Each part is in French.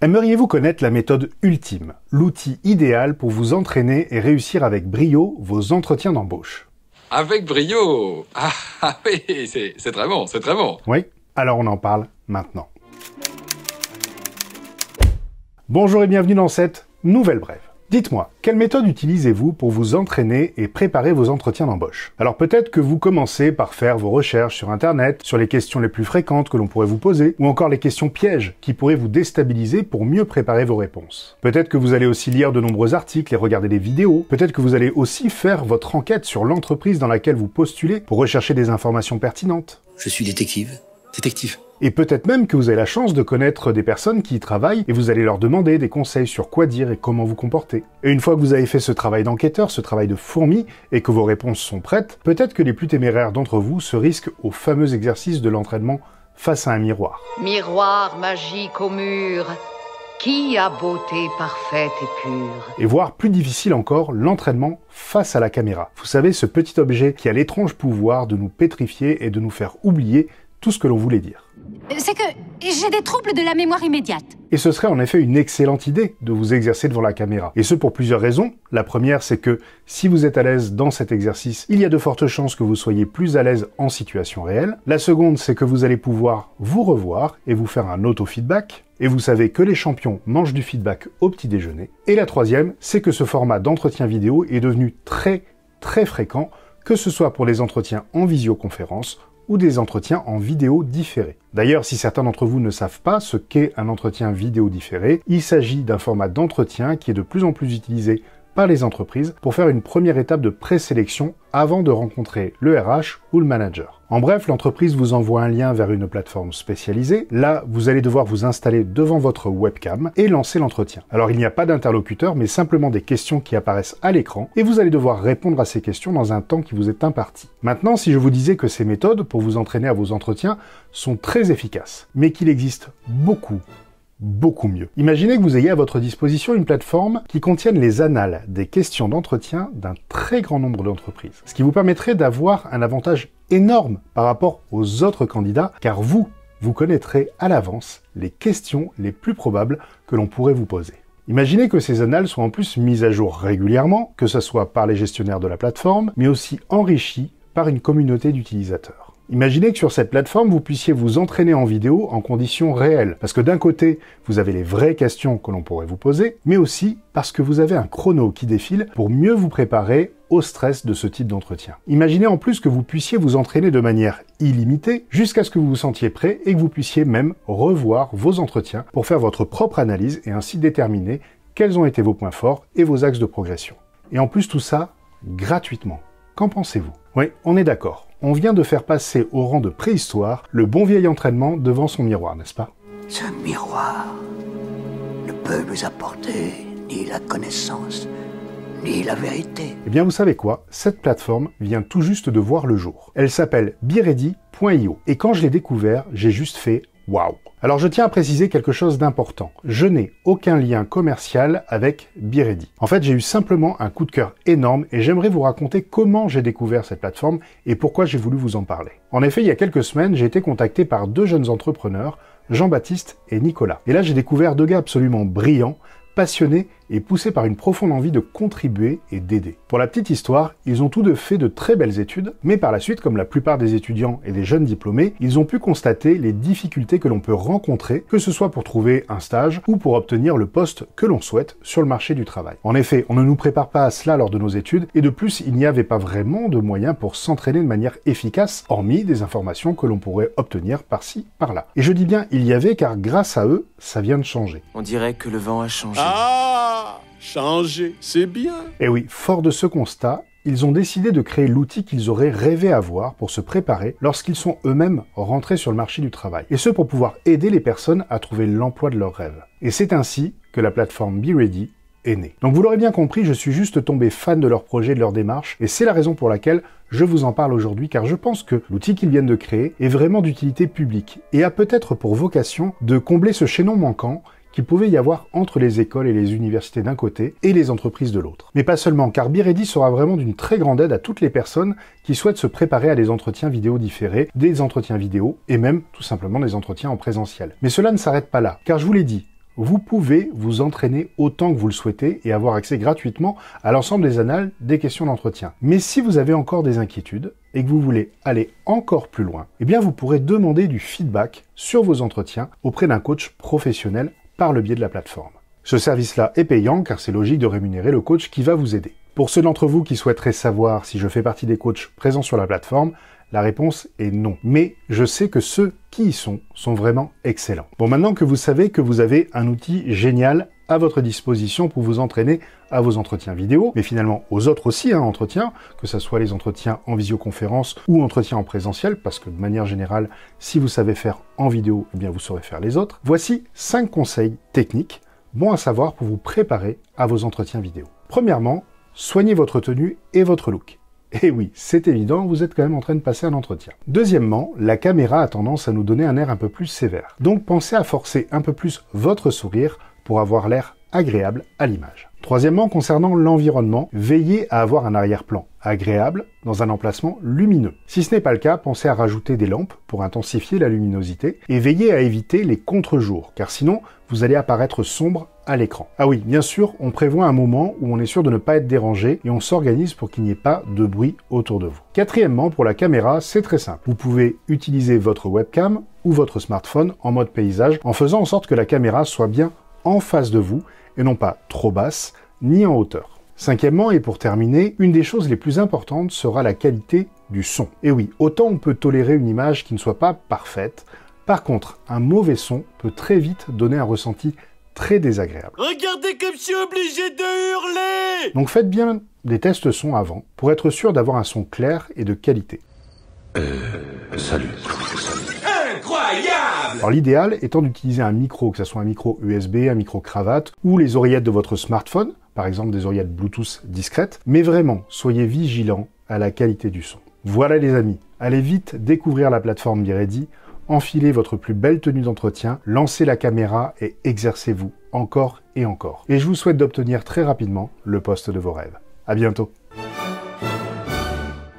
Aimeriez-vous connaître la méthode ultime, l'outil idéal pour vous entraîner et réussir avec brio vos entretiens d'embauche Avec brio ah, ah, oui, c'est très bon, c'est très bon. Oui, alors on en parle maintenant. Bonjour et bienvenue dans cette nouvelle brève. Dites-moi, quelle méthode utilisez-vous pour vous entraîner et préparer vos entretiens d'embauche Alors peut-être que vous commencez par faire vos recherches sur Internet, sur les questions les plus fréquentes que l'on pourrait vous poser, ou encore les questions pièges qui pourraient vous déstabiliser pour mieux préparer vos réponses. Peut-être que vous allez aussi lire de nombreux articles et regarder des vidéos, peut-être que vous allez aussi faire votre enquête sur l'entreprise dans laquelle vous postulez pour rechercher des informations pertinentes. Je suis détective. Détective et peut-être même que vous avez la chance de connaître des personnes qui y travaillent et vous allez leur demander des conseils sur quoi dire et comment vous comporter. Et une fois que vous avez fait ce travail d'enquêteur, ce travail de fourmi, et que vos réponses sont prêtes, peut-être que les plus téméraires d'entre vous se risquent au fameux exercice de l'entraînement face à un miroir. Miroir magique au mur, qui a beauté parfaite et pure. Et voire plus difficile encore, l'entraînement face à la caméra. Vous savez, ce petit objet qui a l'étrange pouvoir de nous pétrifier et de nous faire oublier tout ce que l'on voulait dire c'est que j'ai des troubles de la mémoire immédiate. Et ce serait en effet une excellente idée de vous exercer devant la caméra. Et ce pour plusieurs raisons. La première, c'est que si vous êtes à l'aise dans cet exercice, il y a de fortes chances que vous soyez plus à l'aise en situation réelle. La seconde, c'est que vous allez pouvoir vous revoir et vous faire un auto-feedback. Et vous savez que les champions mangent du feedback au petit déjeuner. Et la troisième, c'est que ce format d'entretien vidéo est devenu très très fréquent, que ce soit pour les entretiens en visioconférence ou des entretiens en vidéo différée. D'ailleurs, si certains d'entre vous ne savent pas ce qu'est un entretien vidéo différé, il s'agit d'un format d'entretien qui est de plus en plus utilisé les entreprises pour faire une première étape de présélection avant de rencontrer le RH ou le manager. En bref, l'entreprise vous envoie un lien vers une plateforme spécialisée. Là, vous allez devoir vous installer devant votre webcam et lancer l'entretien. Alors, il n'y a pas d'interlocuteur, mais simplement des questions qui apparaissent à l'écran et vous allez devoir répondre à ces questions dans un temps qui vous est imparti. Maintenant, si je vous disais que ces méthodes pour vous entraîner à vos entretiens sont très efficaces, mais qu'il existe beaucoup beaucoup mieux. Imaginez que vous ayez à votre disposition une plateforme qui contienne les annales des questions d'entretien d'un très grand nombre d'entreprises, ce qui vous permettrait d'avoir un avantage énorme par rapport aux autres candidats, car vous, vous connaîtrez à l'avance les questions les plus probables que l'on pourrait vous poser. Imaginez que ces annales soient en plus mises à jour régulièrement, que ce soit par les gestionnaires de la plateforme, mais aussi enrichies par une communauté d'utilisateurs. Imaginez que sur cette plateforme, vous puissiez vous entraîner en vidéo en conditions réelles, parce que d'un côté, vous avez les vraies questions que l'on pourrait vous poser, mais aussi parce que vous avez un chrono qui défile pour mieux vous préparer au stress de ce type d'entretien. Imaginez en plus que vous puissiez vous entraîner de manière illimitée jusqu'à ce que vous vous sentiez prêt et que vous puissiez même revoir vos entretiens pour faire votre propre analyse et ainsi déterminer quels ont été vos points forts et vos axes de progression. Et en plus tout ça gratuitement. Qu'en pensez-vous Oui, on est d'accord on vient de faire passer au rang de préhistoire le bon vieil entraînement devant son miroir, n'est-ce pas Ce miroir ne peut nous apporter ni la connaissance, ni la vérité. Eh bien, vous savez quoi Cette plateforme vient tout juste de voir le jour. Elle s'appelle Biredi.io. Et quand je l'ai découvert, j'ai juste fait Waouh Alors je tiens à préciser quelque chose d'important. Je n'ai aucun lien commercial avec Biredi. En fait, j'ai eu simplement un coup de cœur énorme et j'aimerais vous raconter comment j'ai découvert cette plateforme et pourquoi j'ai voulu vous en parler. En effet, il y a quelques semaines, j'ai été contacté par deux jeunes entrepreneurs, Jean-Baptiste et Nicolas. Et là, j'ai découvert deux gars absolument brillants, passionnés et poussé par une profonde envie de contribuer et d'aider. Pour la petite histoire, ils ont tous deux fait de très belles études, mais par la suite, comme la plupart des étudiants et des jeunes diplômés, ils ont pu constater les difficultés que l'on peut rencontrer, que ce soit pour trouver un stage ou pour obtenir le poste que l'on souhaite sur le marché du travail. En effet, on ne nous prépare pas à cela lors de nos études, et de plus, il n'y avait pas vraiment de moyens pour s'entraîner de manière efficace, hormis des informations que l'on pourrait obtenir par-ci, par-là. Et je dis bien il y avait car grâce à eux, ça vient de changer. On dirait que le vent a changé. Ah Changer, c'est bien Et eh oui, fort de ce constat, ils ont décidé de créer l'outil qu'ils auraient rêvé avoir pour se préparer lorsqu'ils sont eux-mêmes rentrés sur le marché du travail. Et ce pour pouvoir aider les personnes à trouver l'emploi de leurs rêves. Et c'est ainsi que la plateforme Be Ready est née. Donc vous l'aurez bien compris, je suis juste tombé fan de leur projet, de leur démarche, et c'est la raison pour laquelle je vous en parle aujourd'hui car je pense que l'outil qu'ils viennent de créer est vraiment d'utilité publique et a peut-être pour vocation de combler ce chaînon manquant qu'il pouvait y avoir entre les écoles et les universités d'un côté et les entreprises de l'autre. Mais pas seulement, car birédi sera vraiment d'une très grande aide à toutes les personnes qui souhaitent se préparer à des entretiens vidéo différés, des entretiens vidéo et même tout simplement des entretiens en présentiel. Mais cela ne s'arrête pas là, car je vous l'ai dit, vous pouvez vous entraîner autant que vous le souhaitez et avoir accès gratuitement à l'ensemble des annales des questions d'entretien. Mais si vous avez encore des inquiétudes et que vous voulez aller encore plus loin, eh bien vous pourrez demander du feedback sur vos entretiens auprès d'un coach professionnel par le biais de la plateforme. Ce service-là est payant car c'est logique de rémunérer le coach qui va vous aider. Pour ceux d'entre vous qui souhaiteraient savoir si je fais partie des coachs présents sur la plateforme, la réponse est non. Mais je sais que ceux qui y sont sont vraiment excellents. Bon, maintenant que vous savez que vous avez un outil génial à votre disposition pour vous entraîner à vos entretiens vidéo, mais finalement aux autres aussi, hein, entretiens, que ce soit les entretiens en visioconférence ou entretiens en présentiel, parce que de manière générale, si vous savez faire en vidéo, eh bien vous saurez faire les autres. Voici 5 conseils techniques bons à savoir pour vous préparer à vos entretiens vidéo. Premièrement, soignez votre tenue et votre look. Eh oui, c'est évident, vous êtes quand même en train de passer un entretien. Deuxièmement, la caméra a tendance à nous donner un air un peu plus sévère. Donc pensez à forcer un peu plus votre sourire pour avoir l'air agréable à l'image. Troisièmement, concernant l'environnement, veillez à avoir un arrière-plan agréable dans un emplacement lumineux. Si ce n'est pas le cas, pensez à rajouter des lampes pour intensifier la luminosité et veillez à éviter les contre-jours, car sinon vous allez apparaître sombre à l'écran. Ah oui, bien sûr, on prévoit un moment où on est sûr de ne pas être dérangé et on s'organise pour qu'il n'y ait pas de bruit autour de vous. Quatrièmement, pour la caméra, c'est très simple. Vous pouvez utiliser votre webcam ou votre smartphone en mode paysage en faisant en sorte que la caméra soit bien en face de vous et non pas trop basse ni en hauteur. Cinquièmement, et pour terminer, une des choses les plus importantes sera la qualité du son. Et oui, autant on peut tolérer une image qui ne soit pas parfaite, par contre, un mauvais son peut très vite donner un ressenti très désagréable. Regardez comme je suis obligé de hurler Donc faites bien des tests son avant, pour être sûr d'avoir un son clair et de qualité. Euh, salut. Alors l'idéal étant d'utiliser un micro, que ce soit un micro USB, un micro cravate ou les oreillettes de votre smartphone, par exemple des oreillettes Bluetooth discrètes, mais vraiment, soyez vigilant à la qualité du son. Voilà les amis, allez vite découvrir la plateforme BeReady, enfilez votre plus belle tenue d'entretien, lancez la caméra et exercez-vous encore et encore. Et je vous souhaite d'obtenir très rapidement le poste de vos rêves. À bientôt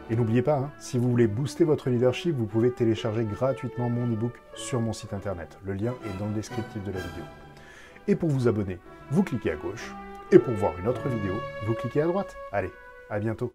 et n'oubliez pas, hein, si vous voulez booster votre leadership, vous pouvez télécharger gratuitement mon ebook sur mon site internet. Le lien est dans le descriptif de la vidéo. Et pour vous abonner, vous cliquez à gauche. Et pour voir une autre vidéo, vous cliquez à droite. Allez, à bientôt